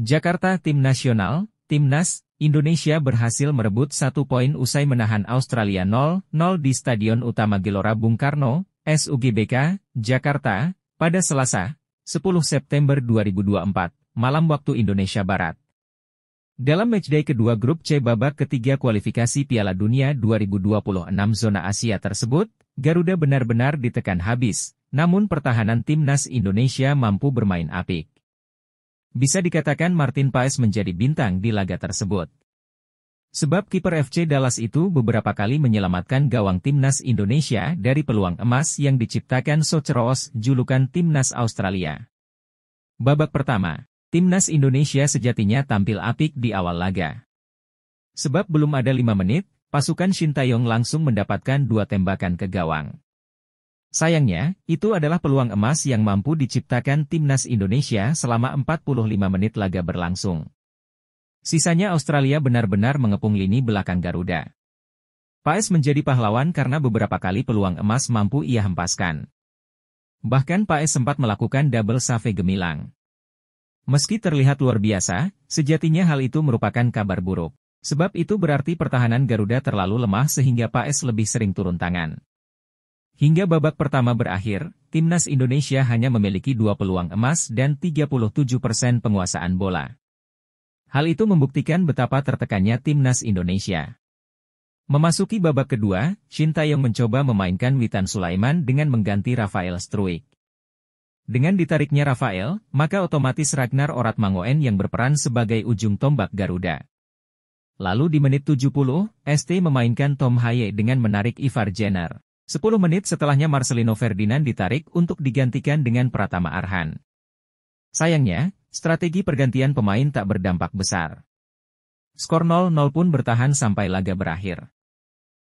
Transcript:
Jakarta Tim Nasional, Timnas, Indonesia berhasil merebut satu poin usai menahan Australia 0-0 di Stadion Utama Gelora Bung Karno, SUGBK, Jakarta, pada Selasa, 10 September 2024, malam waktu Indonesia Barat. Dalam matchday kedua grup C babak ketiga kualifikasi Piala Dunia 2026 zona Asia tersebut, Garuda benar-benar ditekan habis, namun pertahanan timnas Indonesia mampu bermain apik. Bisa dikatakan Martin Paes menjadi bintang di laga tersebut. Sebab kiper FC Dallas itu beberapa kali menyelamatkan gawang timnas Indonesia dari peluang emas yang diciptakan Soceroos, julukan timnas Australia. Babak pertama, timnas Indonesia sejatinya tampil apik di awal laga. Sebab belum ada lima menit, pasukan Shin Tae Yong langsung mendapatkan dua tembakan ke gawang. Sayangnya, itu adalah peluang emas yang mampu diciptakan timnas Indonesia selama 45 menit laga berlangsung. Sisanya Australia benar-benar mengepung lini belakang Garuda. Paes menjadi pahlawan karena beberapa kali peluang emas mampu ia hempaskan. Bahkan Paes sempat melakukan double save gemilang. Meski terlihat luar biasa, sejatinya hal itu merupakan kabar buruk. Sebab itu berarti pertahanan Garuda terlalu lemah sehingga Paes lebih sering turun tangan. Hingga babak pertama berakhir, timnas Indonesia hanya memiliki dua peluang emas dan 37% persen penguasaan bola. Hal itu membuktikan betapa tertekannya timnas Indonesia. Memasuki babak kedua, Shin Taeyong mencoba memainkan Witan Sulaiman dengan mengganti Rafael Struik. Dengan ditariknya Rafael, maka otomatis Ragnar Orat Mangoen yang berperan sebagai ujung tombak Garuda. Lalu di menit 70, ST memainkan Tom Haye dengan menarik Ivar Jenner. 10 menit setelahnya Marcelino Ferdinand ditarik untuk digantikan dengan Pratama Arhan. Sayangnya, strategi pergantian pemain tak berdampak besar. Skor 0-0 pun bertahan sampai laga berakhir.